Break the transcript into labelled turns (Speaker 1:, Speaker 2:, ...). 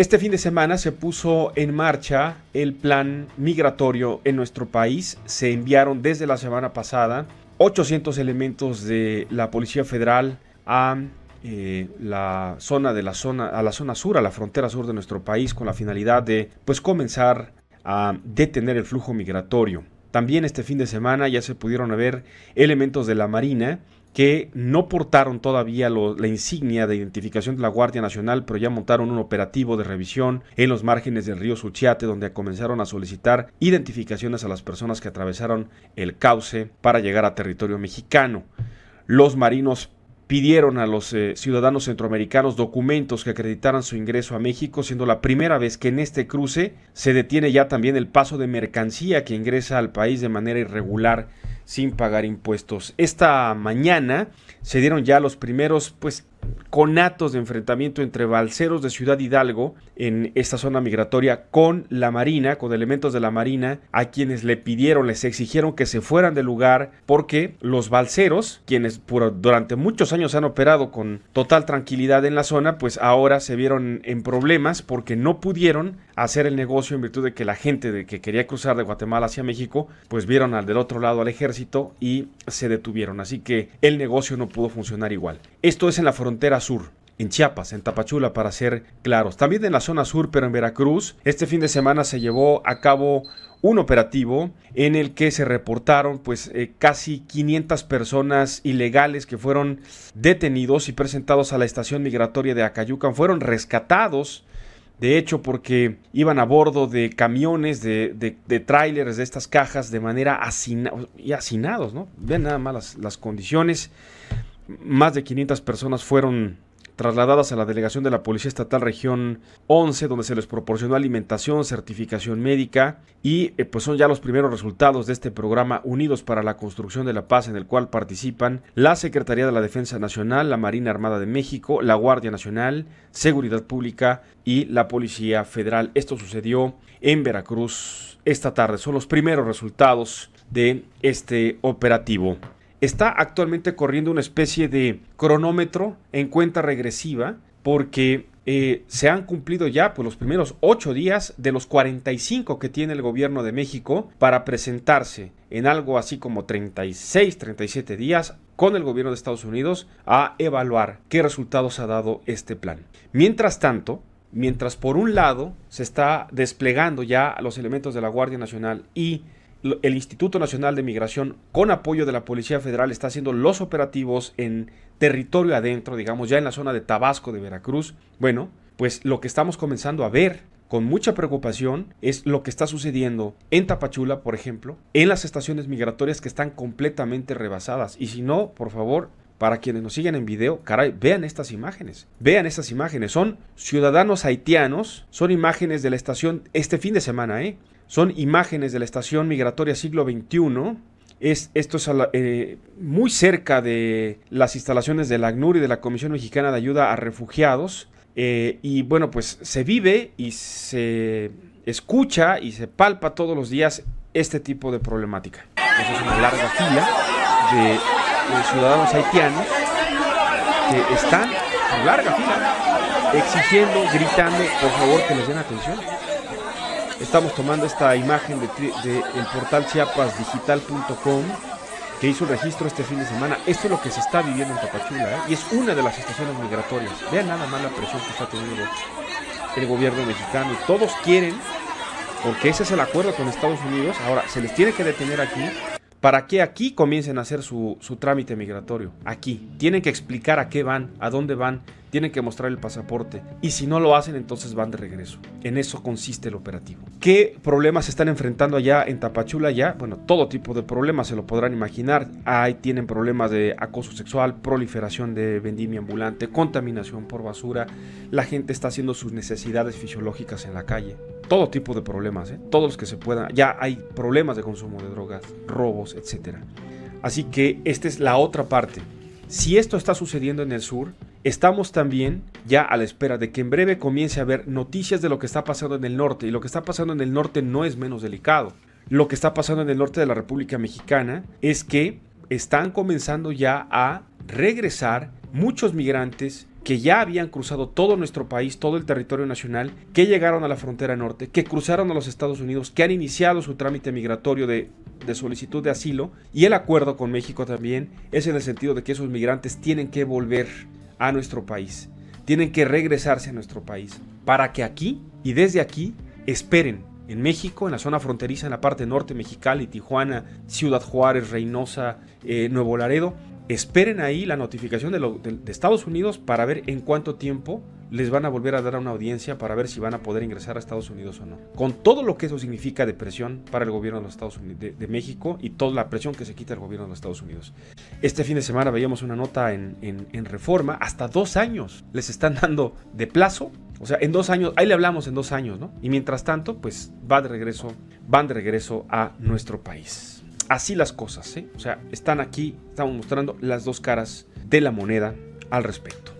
Speaker 1: Este fin de semana se puso en marcha el plan migratorio en nuestro país. Se enviaron desde la semana pasada 800 elementos de la Policía Federal a eh, la zona de la zona a la zona sur, a la frontera sur de nuestro país, con la finalidad de pues comenzar a detener el flujo migratorio. También este fin de semana ya se pudieron ver elementos de la Marina que no portaron todavía la insignia de identificación de la Guardia Nacional, pero ya montaron un operativo de revisión en los márgenes del río Suchiate, donde comenzaron a solicitar identificaciones a las personas que atravesaron el cauce para llegar a territorio mexicano. Los marinos pidieron a los eh, ciudadanos centroamericanos documentos que acreditaran su ingreso a México, siendo la primera vez que en este cruce se detiene ya también el paso de mercancía que ingresa al país de manera irregular sin pagar impuestos. Esta mañana se dieron ya los primeros pues conatos de enfrentamiento entre balseros de Ciudad Hidalgo en esta zona migratoria con la Marina, con elementos de la Marina, a quienes le pidieron, les exigieron que se fueran del lugar porque los balseros, quienes durante muchos años han operado con total tranquilidad en la zona, pues ahora se vieron en problemas porque no pudieron hacer el negocio en virtud de que la gente de que quería cruzar de Guatemala hacia México, pues vieron al del otro lado al ejército y se detuvieron. Así que el negocio no pudo funcionar igual. Esto es en la frontera sur, en Chiapas, en Tapachula para ser claros. También en la zona sur, pero en Veracruz, este fin de semana se llevó a cabo un operativo en el que se reportaron pues eh, casi 500 personas ilegales que fueron detenidos y presentados a la estación migratoria de Acayucan, fueron rescatados de hecho, porque iban a bordo de camiones, de, de, de de estas cajas, de manera hacinados, y asinados, ¿no? Ven nada más las, las condiciones. Más de 500 personas fueron trasladadas a la delegación de la Policía Estatal Región 11, donde se les proporcionó alimentación, certificación médica y eh, pues son ya los primeros resultados de este programa Unidos para la Construcción de la Paz, en el cual participan la Secretaría de la Defensa Nacional, la Marina Armada de México, la Guardia Nacional, Seguridad Pública y la Policía Federal. Esto sucedió en Veracruz esta tarde. Son los primeros resultados de este operativo. Está actualmente corriendo una especie de cronómetro en cuenta regresiva porque eh, se han cumplido ya pues, los primeros ocho días de los 45 que tiene el gobierno de México para presentarse en algo así como 36, 37 días con el gobierno de Estados Unidos a evaluar qué resultados ha dado este plan. Mientras tanto, mientras por un lado se está desplegando ya los elementos de la Guardia Nacional y el Instituto Nacional de Migración, con apoyo de la Policía Federal, está haciendo los operativos en territorio adentro, digamos, ya en la zona de Tabasco, de Veracruz. Bueno, pues lo que estamos comenzando a ver con mucha preocupación es lo que está sucediendo en Tapachula, por ejemplo, en las estaciones migratorias que están completamente rebasadas. Y si no, por favor, para quienes nos siguen en video, caray, vean estas imágenes. Vean estas imágenes. Son ciudadanos haitianos. Son imágenes de la estación este fin de semana, ¿eh? Son imágenes de la estación migratoria siglo XXI. Es, esto es eh, muy cerca de las instalaciones de la ACNUR y de la Comisión Mexicana de Ayuda a Refugiados. Eh, y bueno, pues se vive y se escucha y se palpa todos los días este tipo de problemática. Esa es una larga fila de, de ciudadanos haitianos que están en larga fila exigiendo, gritando, por favor que les den atención estamos tomando esta imagen de, el portal chiapasdigital.com que hizo el registro este fin de semana. Esto es lo que se está viviendo en Tapachula ¿eh? y es una de las estaciones migratorias. Vean nada más la presión que está teniendo el gobierno mexicano. Todos quieren, porque ese es el acuerdo con Estados Unidos, ahora se les tiene que detener aquí para que aquí comiencen a hacer su trámite migratorio. Aquí. Tienen que explicar a qué van, a dónde van tienen que mostrar el pasaporte y si no lo hacen entonces van de regreso. En eso consiste el operativo. ¿Qué problemas se están enfrentando allá en Tapachula ya? Bueno, todo tipo de problemas se lo podrán imaginar. Ahí tienen problemas de acoso sexual, proliferación de vendimia ambulante, contaminación por basura, la gente está haciendo sus necesidades fisiológicas en la calle. Todo tipo de problemas, ¿eh? todos los que se puedan. Ya hay problemas de consumo de drogas, robos, etc. Así que esta es la otra parte. Si esto está sucediendo en el sur, Estamos también ya a la espera de que en breve comience a haber noticias de lo que está pasando en el norte, y lo que está pasando en el norte no es menos delicado. Lo que está pasando en el norte de la República Mexicana es que están comenzando ya a regresar muchos migrantes que ya habían cruzado todo nuestro país, todo el territorio nacional, que llegaron a la frontera norte, que cruzaron a los Estados Unidos, que han iniciado su trámite migratorio de, solicitud de asilo, y el acuerdo con México también es en el sentido de que esos migrantes tienen que volver a nuestro país. Tienen que regresarse a nuestro país para que aquí y desde aquí esperen en México, en la zona fronteriza, en la parte norte, y Tijuana, Ciudad Juárez, Reynosa, eh, Nuevo Laredo, esperen ahí la notificación de, de Estados Unidos para ver en cuánto tiempo les van a volver a dar una audiencia para ver si van a poder ingresar a Estados Unidos o no. Con todo lo que eso significa de presión para el gobierno de, Estados Unidos, de, México y toda la presión que se quita el gobierno de Estados Unidos. Este fin de semana veíamos una nota en, Reforma, hasta dos años les están dando de plazo o sea, en dos años, ahí le hablamos en dos años, ¿no? Y mientras tanto, pues va de regreso, van de regreso a nuestro país. Así las cosas, ¿eh? O sea, están aquí, estamos mostrando las dos caras de la moneda al respecto.